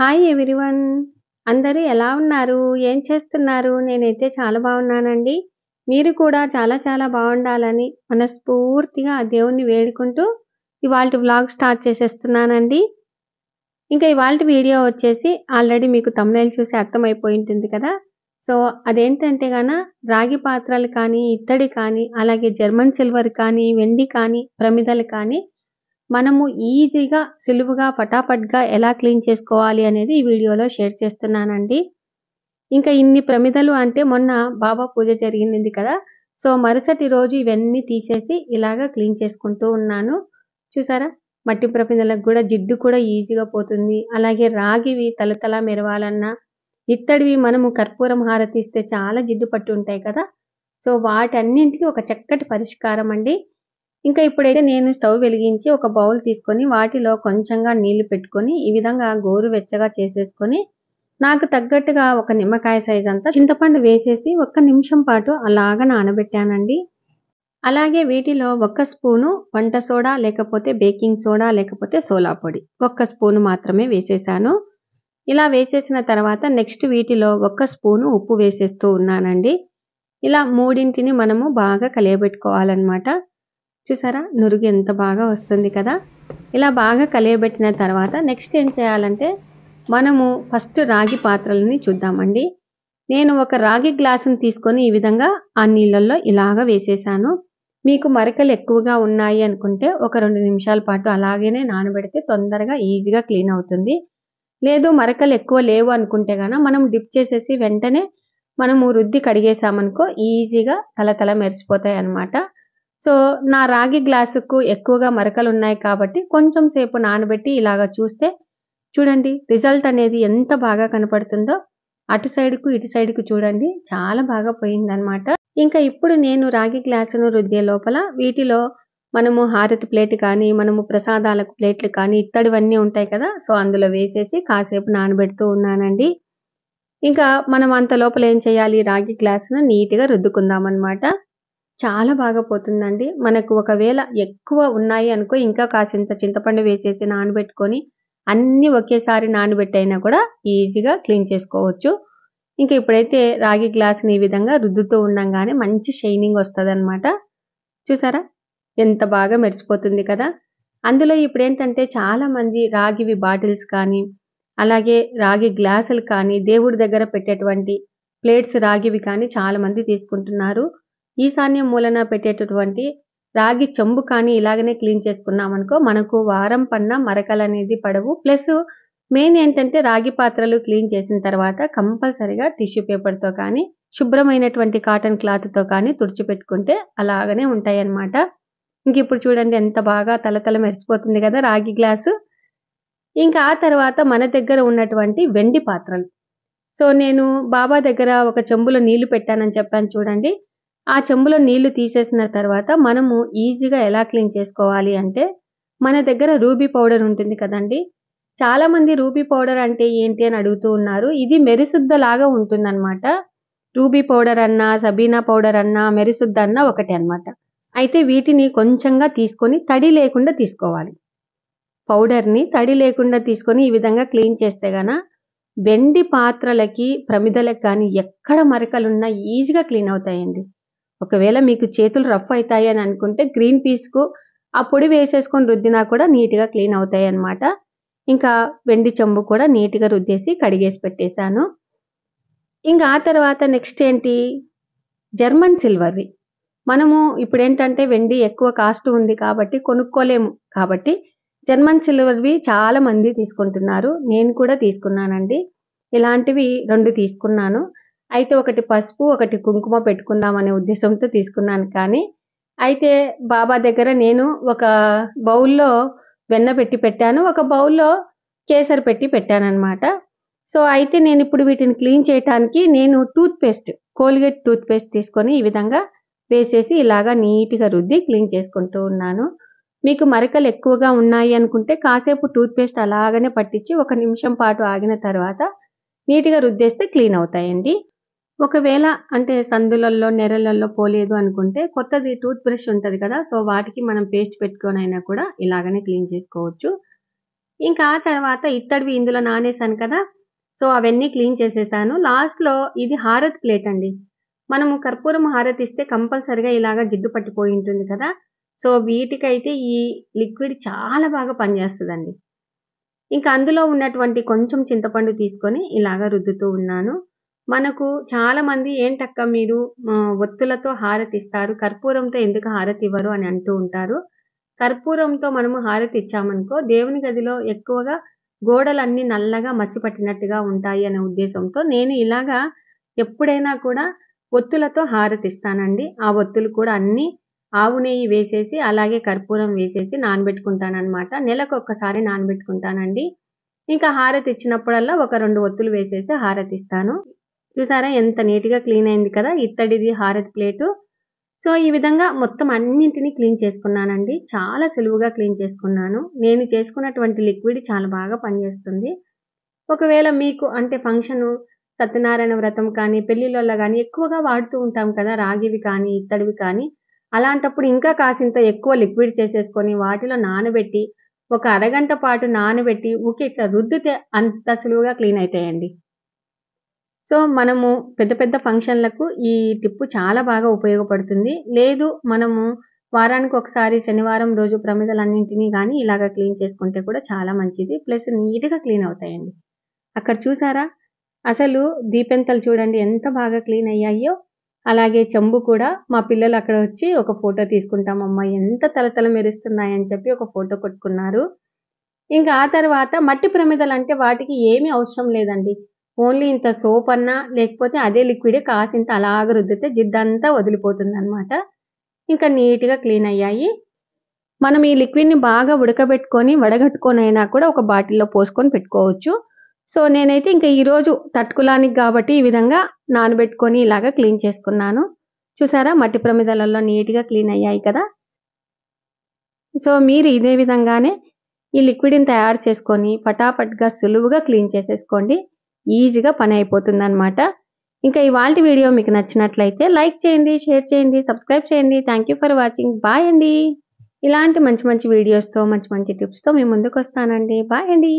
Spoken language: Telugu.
హాయ్ ఎవ్రీవన్ అందరూ ఎలా ఉన్నారు ఏం చేస్తున్నారు నేనైతే చాలా బాగున్నానండి మీరు కూడా చాలా చాలా బాగుండాలని మనస్ఫూర్తిగా ఆ దేవుణ్ణి వేడుకుంటూ ఇవాళ వ్లాగ్ స్టార్ట్ చేసేస్తున్నానండి ఇంకా ఇవాళ వీడియో వచ్చేసి ఆల్రెడీ మీకు తమ్నైల్ చూసి అర్థమైపోయి ఉంటుంది కదా సో అదేంటంటే గాన రాగి పాత్రలు కానీ ఇత్తడి కానీ అలాగే జర్మన్ సిల్వర్ కానీ వెండి కానీ ప్రమిదలు కానీ మనము ఈజీగా సులువుగా పటాపట్గా ఎలా క్లీన్ చేసుకోవాలి అనేది ఈ వీడియోలో షేర్ చేస్తున్నానండి ఇంకా ఇన్ని ప్రమిదలు అంటే మొన్న బాబా పూజ జరిగింది కదా సో మరుసటి రోజు ఇవన్నీ తీసేసి ఇలాగా క్లీన్ చేసుకుంటూ ఉన్నాను చూసారా మట్టి ప్రమిదలకు కూడా జిడ్డు కూడా ఈజీగా పోతుంది అలాగే రాగివి తలతల మెరవాలన్నా ఇత్తడివి మనము కర్పూరం హారతిస్తే చాలా జిడ్డు పట్టి ఉంటాయి కదా సో వాటన్నింటికి ఒక చక్కటి పరిష్కారం అండి ఇంకా ఇప్పుడైతే నేను స్టవ్ వెలిగించి ఒక బౌల్ తీసుకొని వాటిలో కొంచెంగా నీళ్లు పెట్టుకొని ఈ విధంగా గోరు వెచ్చగా చేసేసుకొని నాకు తగ్గట్టుగా ఒక నిమ్మకాయ సైజ్ అంతా చింతపండు వేసేసి ఒక్క నిమిషం పాటు అలాగ నానబెట్టానండి అలాగే వీటిలో ఒక స్పూను వంట సోడా లేకపోతే బేకింగ్ సోడా లేకపోతే సోలా పొడి ఒక్క స్పూను మాత్రమే వేసేసాను ఇలా వేసేసిన తర్వాత నెక్స్ట్ వీటిలో ఒక్క స్పూను ఉప్పు వేసేస్తూ ఉన్నానండి ఇలా మూడింటిని మనము బాగా కలియబెట్టుకోవాలన్నమాట చూసారా నురుగు ఎంత బాగా వస్తుంది కదా ఇలా బాగా కలియబెట్టిన తర్వాత నెక్స్ట్ ఏం చేయాలంటే మనము ఫస్ట్ రాగి పాత్రలని చూద్దామండి నేను ఒక రాగి గ్లాసును తీసుకొని ఈ విధంగా ఆ నీళ్ళల్లో ఇలాగ వేసేసాను మీకు మరకలు ఎక్కువగా ఉన్నాయి అనుకుంటే ఒక రెండు నిమిషాల పాటు అలాగే నానబెడితే తొందరగా ఈజీగా క్లీన్ అవుతుంది లేదు మరకలు ఎక్కువ లేవు అనుకుంటే కనుక మనం డిప్ చేసేసి వెంటనే మనము రుద్ది కడిగేసామనుకో ఈజీగా తల తల మెరిసిపోతాయి అన్నమాట సో నా రాగి గ్లాసుకు ఎక్కువగా మరకలు ఉన్నాయి కాబట్టి కొంచెం సేపు నానబెట్టి ఇలాగ చూస్తే చూడండి రిజల్ట్ అనేది ఎంత బాగా కనపడుతుందో అటు సైడ్కు ఇటు సైడ్కు చూడండి చాలా బాగా పోయిందనమాట ఇంకా ఇప్పుడు నేను రాగి గ్లాసును రుద్దే లోపల వీటిలో మనము హారతి ప్లేట్ కానీ మనము ప్రసాదాలకు ప్లేట్లు కానీ ఇత్తడివన్నీ ఉంటాయి కదా సో అందులో వేసేసి కాసేపు నానబెడుతూ ఉన్నానండి ఇంకా మనం అంత లోపల ఏం చేయాలి రాగి గ్లాసును నీట్గా రుద్దుకుందాం అనమాట చాలా బాగా పోతుందండి మనకు ఒకవేళ ఎక్కువ ఉన్నాయి అనుకో ఇంకా కాసింత చింతపండు వేసేసి నానబెట్టుకొని అన్నీ ఒకేసారి నానబెట్టయినా కూడా ఈజీగా క్లీన్ చేసుకోవచ్చు ఇంకా ఇప్పుడైతే రాగి గ్లాస్ని ఈ విధంగా రుద్దుతూ ఉండంగానే మంచి షైనింగ్ వస్తుంది అనమాట చూసారా ఎంత బాగా మెరిచిపోతుంది కదా అందులో ఇప్పుడు ఏంటంటే చాలామంది రాగివి బాటిల్స్ కానీ అలాగే రాగి గ్లాసులు కానీ దేవుడి దగ్గర పెట్టేటువంటి ప్లేట్స్ రాగివి కానీ చాలామంది తీసుకుంటున్నారు ఈశాన్యం మూలన పెట్టేటటువంటి రాగి చెంబు కానీ ఇలాగనే క్లీన్ చేసుకున్నామనుకో మనకు వారం పన్న మరకలు అనేది పడవు ప్లస్ మెయిన్ ఏంటంటే రాగి పాత్రలు క్లీన్ చేసిన తర్వాత కంపల్సరిగా టిష్యూ పేపర్తో కానీ శుభ్రమైనటువంటి కాటన్ క్లాత్తో కానీ తుడిచిపెట్టుకుంటే అలాగనే ఉంటాయి అన్నమాట ఇంక ఇప్పుడు చూడండి ఎంత బాగా తలతల మెరిసిపోతుంది కదా రాగి గ్లాసు ఇంకా ఆ తర్వాత మన దగ్గర ఉన్నటువంటి వెండి పాత్రలు సో నేను బాబా దగ్గర ఒక చెంబులో నీళ్లు పెట్టానని చెప్పాను చూడండి ఆ చెంబులో నీళ్లు తీసేసిన తర్వాత మనము ఈజీగా ఎలా క్లీన్ చేసుకోవాలి అంటే మన దగ్గర రూబీ పౌడర్ ఉంటుంది కదండి చాలామంది రూబీ పౌడర్ అంటే ఏంటి అని అడుగుతూ ఉన్నారు ఇది ఉంటుంది ఉంటుందన్నమాట రూబీ పౌడర్ అన్నా సబీనా పౌడర్ అన్నా మెరిశుద్ధ అన్నా ఒకటి అనమాట అయితే వీటిని కొంచెంగా తీసుకొని తడి లేకుండా తీసుకోవాలి పౌడర్ని తడి లేకుండా తీసుకొని ఈ విధంగా క్లీన్ చేస్తే గాన వెండి పాత్రలకి ప్రమిదలకు కానీ ఎక్కడ మరకలున్నా ఈజీగా క్లీన్ అవుతాయండి ఒకవేళ మీకు చేతులు రఫ్ అవుతాయి అని అనుకుంటే గ్రీన్ పీస్కు ఆ పొడి వేసేసుకొని రుద్దినా కూడా నీట్గా క్లీన్ అవుతాయి అనమాట ఇంకా వెండి చెంబు కూడా నీట్గా రుద్దేసి కడిగేసి పెట్టేశాను ఇంకా ఆ తర్వాత నెక్స్ట్ ఏంటి జర్మన్ సిల్వర్వి మనము ఇప్పుడు ఏంటంటే వెండి ఎక్కువ కాస్ట్ ఉంది కాబట్టి కొనుక్కోలేము కాబట్టి జర్మన్ సిల్వర్వి చాలా మంది తీసుకుంటున్నారు నేను కూడా తీసుకున్నానండి ఇలాంటివి రెండు తీసుకున్నాను అయితే ఒకటి పసుపు ఒకటి కుంకుమ పెట్టుకుందాం అనే ఉద్దేశంతో తీసుకున్నాను కానీ అయితే బాబా దగ్గర నేను ఒక బౌల్లో వెన్న పెట్టి పెట్టాను ఒక బౌల్లో కేసరి పెట్టి పెట్టాను అనమాట సో అయితే నేను ఇప్పుడు వీటిని క్లీన్ చేయటానికి నేను toothpaste Colgate toothpaste తీసుకొని ఈ విధంగా వేసేసి ఇలాగా నీట్గా రుద్ది క్లీన్ చేసుకుంటూ ఉన్నాను మీకు మరకలు ఎక్కువగా ఉన్నాయి అనుకుంటే కాసేపు టూత్ పేస్ట్ అలాగనే పట్టించి ఒక నిమిషం పాటు ఆగిన తర్వాత నీట్గా రుద్దేస్తే క్లీన్ అవుతాయండి ఒకవేళ అంటే సందులలో నెరలలో పోలేదు అనుకుంటే కొత్తది టూత్ బ్రష్ ఉంటుంది కదా సో వాటికి మనం పేస్ట్ పెట్టుకొని అయినా కూడా ఇలాగనే క్లీన్ చేసుకోవచ్చు ఇంకా ఆ తర్వాత ఇత్తడివి ఇందులో నానేసాను కదా సో అవన్నీ క్లీన్ చేసేసాను లాస్ట్లో ఇది హారత్ ప్లేట్ అండి మనము కర్పూరం హారతి ఇస్తే కంపల్సరిగా ఇలాగ జిడ్డు పట్టిపోయి ఉంటుంది కదా సో వీటికైతే ఈ లిక్విడ్ చాలా బాగా పనిచేస్తుందండి ఇంకా అందులో ఉన్నటువంటి కొంచెం చింతపండు తీసుకొని ఇలాగ రుద్దుతూ ఉన్నాను మనకు చాలా మంది ఏంటక్క మీరు ఒత్తులతో హారతిస్తారు కర్పూరంతో ఎందుకు హారతి ఇవ్వరు అని అంటూ ఉంటారు కర్పూరంతో మనము హారతి ఇచ్చామనుకో దేవుని గదిలో ఎక్కువగా గోడలన్నీ నల్లగా మసి ఉంటాయి అనే ఉద్దేశంతో నేను ఇలాగా ఎప్పుడైనా కూడా ఒత్తులతో హారతిస్తానండి ఆ ఒత్తులు కూడా అన్ని ఆవు నెయ్యి వేసేసి అలాగే కర్పూరం వేసేసి నానబెట్టుకుంటానమాట నెలకు ఒక్కసారి నానబెట్టుకుంటానండి ఇంకా హారతి ఇచ్చినప్పుడల్లా ఒక రెండు ఒత్తులు వేసేసి హారతిస్తాను చూసారా ఎంత నీట్గా క్లీన్ అయింది కదా ఇత్తడిది హారతి ప్లేటు సో ఈ విధంగా మొత్తం అన్నింటినీ క్లీన్ చేసుకున్నానండి చాలా సులువుగా క్లీన్ చేసుకున్నాను నేను చేసుకున్నటువంటి లిక్విడ్ చాలా బాగా పనిచేస్తుంది ఒకవేళ మీకు అంటే ఫంక్షను సత్యనారాయణ వ్రతం కానీ పెళ్ళిళ్ళల్లో కానీ ఎక్కువగా వాడుతూ ఉంటాం కదా రాగివి కానీ ఇత్తడివి కానీ అలాంటప్పుడు ఇంకా కాసింత ఎక్కువ లిక్విడ్ చేసేసుకొని వాటిలో నానబెట్టి ఒక అరగంట పాటు నానబెట్టి ఊకే ఇట్లా రుద్దితే అంత సులువుగా క్లీన్ అవుతాయండి సో మనము పెద్ద పెద్ద ఫంక్షన్లకు ఈ టిప్పు చాలా బాగా ఉపయోగపడుతుంది లేదు మనము వారానికి ఒకసారి శనివారం రోజు ప్రమిదలన్నింటినీ కానీ ఇలాగ క్లీన్ చేసుకుంటే కూడా చాలా మంచిది ప్లస్ నీట్గా క్లీన్ అవుతాయండి అక్కడ చూసారా అసలు దీపెంతలు చూడండి ఎంత బాగా క్లీన్ అయ్యాయో అలాగే చెంబు కూడా మా పిల్లలు అక్కడ వచ్చి ఒక ఫోటో తీసుకుంటాం అమ్మ ఎంత తలతల మెరుస్తున్నాయని చెప్పి ఒక ఫోటో కొట్టుకున్నారు ఇంకా ఆ తర్వాత మట్టి ప్రమిదలు అంటే వాటికి ఏమీ అవసరం లేదండి ఓన్లీ ఇంత సోప్ అన్నా లేకపోతే అదే లిక్విడ్ కాసింత అలాగ రుద్దితే జిడ్డంతా వదిలిపోతుంది అనమాట ఇంకా నీట్గా క్లీన్ అయ్యాయి మనం ఈ లిక్విడ్ని బాగా ఉడకబెట్టుకొని వడగట్టుకొని అయినా కూడా ఒక బాటిల్లో పోసుకొని పెట్టుకోవచ్చు సో నేనైతే ఇంకా ఈరోజు తట్టుకులానికి కాబట్టి ఈ విధంగా నానబెట్టుకొని ఇలాగా క్లీన్ చేసుకున్నాను చూసారా మట్టి ప్రమిదలలో నీట్గా క్లీన్ అయ్యాయి కదా సో మీరు ఇదే విధంగానే ఈ లిక్విడ్ని తయారు చేసుకొని పటాపట్గా సులువుగా క్లీన్ చేసేసుకోండి ఈజీగా పని అయిపోతుంది అనమాట ఇంకా ఇవాళ వీడియో మీకు నచ్చినట్లయితే లైక్ చేయండి షేర్ చేయండి సబ్స్క్రైబ్ చేయండి థ్యాంక్ ఫర్ వాచింగ్ బాయ్ అండి ఇలాంటి మంచి మంచి వీడియోస్తో మంచి మంచి టిప్స్తో మేము ముందుకు వస్తానండి బాయ్ అండి